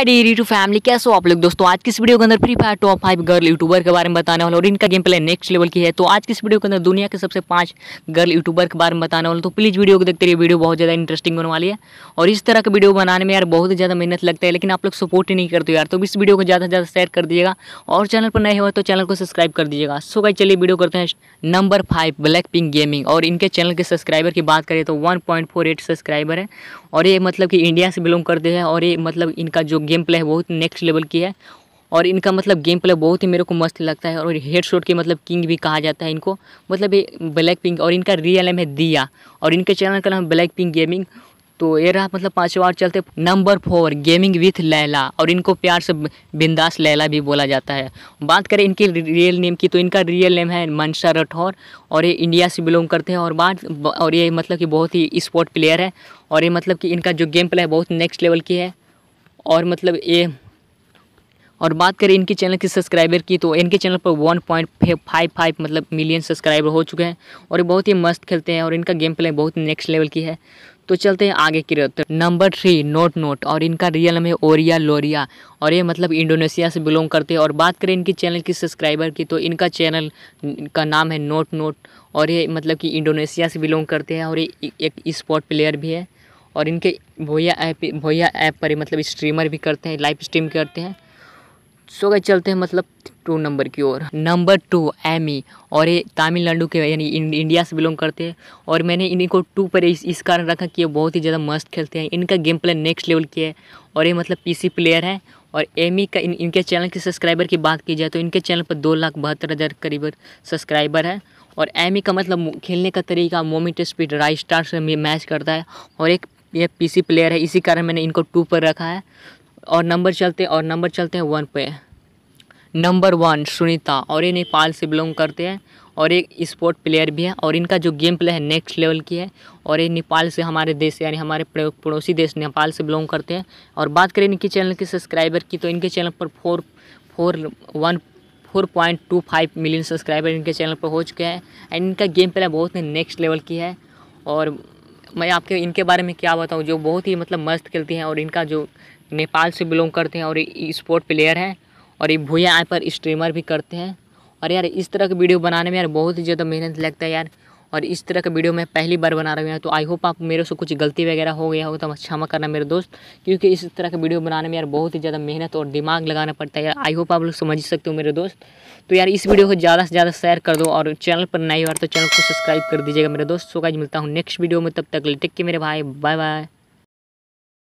हाय D YouTube family कैसे हो आप लोग दोस्तों आज किस वीडियो के अंदर Free Fire top five girl YouTuber के बारे में बताने वाला और इनका गेम प्ले नेक्स्ट लेवल की है तो आज किस वीडियो के अंदर दुनिया के सबसे पांच गर्ल यूट्यूबर के बारे में बताने वाला तो प्लीज़ वीडियो को देखते रहिए वीडियो बहुत ज़्यादा इंटरेस्टिंग होने वाली है और इस तरह का वीडियो बनाने में यार बहुत ज़्यादा मेहनत लगता है लेकिन आप लोग सपोर्ट ही नहीं करते यार तो इस वीडियो को ज़्यादा से ज़्यादा शेयर कर दीजिएगा और चैनल पर नए हो तो चैनल को सब्सक्राइब कर दीजिएगा सो भाई चलिए वीडियो करते हैं number five Black Pink gaming और इनके चैनल के सब्सक्राइबर की बात करें तो वन सब्सक्राइबर है और ये मतलब कि इंडिया से बिलोंग करते हैं और ये मतलब इनका जो गेम प्ले है बहुत नेक्स्ट लेवल की है और इनका मतलब गेम प्ले बहुत ही मेरे को मस्त लगता है और हेड शॉट के मतलब किंग भी कहा जाता है इनको मतलब ये ब्लैक पिंक और इनका रियल नेम है दिया और इनके चैनल का नाम ब्लैक पिंक गेमिंग तो ये रहा मतलब पाँचवा बार चलते number four gaming with Laila और इनको प्यार से बिंदास लैला भी बोला जाता है बात करें इनके रियल नेम की तो इनका रियल नेम है मनसा राठौर और ये इंडिया से बिलोंग करते हैं और बात और ये मतलब कि बहुत ही स्पोर्ट प्लेयर है और ये मतलब कि इनका जो गेम प्ले है बहुत नेक्स्ट लेवल की है और मतलब ये और बात करें इनके चैनल के सब्सक्राइबर की तो इनके चैनल पर वन पॉइंट फाइव फाइव मतलब मिलियन सब्सक्राइबर हो चुके हैं और ये बहुत ही मस्त खेलते हैं और इनका गेम प्ले बहुत नेक्स्ट लेवल की है तो चलते हैं आगे की रफ्त नंबर थ्री नोट नोट और इनका रियल नाम है ओरिया लोरिया और ये मतलब इंडोनेशिया से बिलोंग करते हैं और बात करें इनकी चैनल की सब्सक्राइबर की तो इनका चैनल का नाम है नोट नोट और ये मतलब कि इंडोनेशिया से बिलोंग करते हैं और ये एक स्पोर्ट प्लेयर भी है और इनके भोया ऐप भोया ऐप पर मतलब स्ट्रीमर भी करते हैं लाइव स्ट्रीम करते हैं सो गए चलते हैं मतलब टू नंबर की ओर नंबर टू एमी और ये तमिलनाडु के यानी इंडिया से बिलोंग करते हैं और मैंने इन्हीं को टू पर इस, इस कारण रखा कि ये बहुत ही ज़्यादा मस्त खेलते हैं इनका गेम प्ले नेक्स्ट लेवल की है और ये मतलब पीसी प्लेयर है और एमी का इन, इनके चैनल के सब्सक्राइबर की बात की जाए तो इनके चैनल पर दो लाख बहत्तर हज़ार करीब सब्सक्राइबर है और एमी का मतलब खेलने का तरीका मोमेंट स्पीड राइट स्टार से मैच करता है और एक ये पीसी प्लेयर है इसी कारण मैंने इनको टू पर रखा है और नंबर चलते और नंबर चलते हैं वन पे नंबर वन सुनीता और ये नेपाल से बिलोंग करते हैं और एक स्पोर्ट प्लेयर भी है और इनका जो गेम प्ले है नेक्स्ट लेवल की है और ये नेपाल से हमारे देश यानी हमारे पड़ोसी देश नेपाल से बिलोंग करते हैं और बात करें इनके चैनल के सब्सक्राइबर की तो इनके चैनल पर four four one four point two five million subscriber इनके चैनल पर हो चुके हैं एंड इनका गेम प्ले बहुत ही नेक्स्ट लेवल की है और मैं आपके इनके बारे में क्या बताऊँ जो बहुत ही मतलब मस्त खेलती हैं और इनका जो नेपाल से बिलोंग करते हैं और स्पोर्ट प्लेयर हैं और ये भूया ऐप पर स्ट्रीमर भी करते हैं और यार इस तरह के वीडियो बनाने में यार बहुत ही ज़्यादा मेहनत लगता है यार और इस तरह का वीडियो मैं पहली बार बना रहा हूँ तो आई होप आप मेरे से कुछ गलती वगैरह हो गया हो तो क्षमा करना मेरे दोस्त क्योंकि इस तरह का वीडियो बनाने में यार बहुत ही ज़्यादा मेहनत और दिमाग लगाना पड़ता है यार आई होप आप लोग समझ सकते हो मेरे दोस्त तो यार इस वीडियो को ज़्यादा से ज़्यादा शेयर कर दो और चैनल पर नई बार तो चैनल को सब्सक्राइब कर दीजिएगा मेरे दोस्त सो गाइज मिलता हूँ नेक्स्ट वीडियो में तब तक लिटिक के मेरे भाई बाय बाय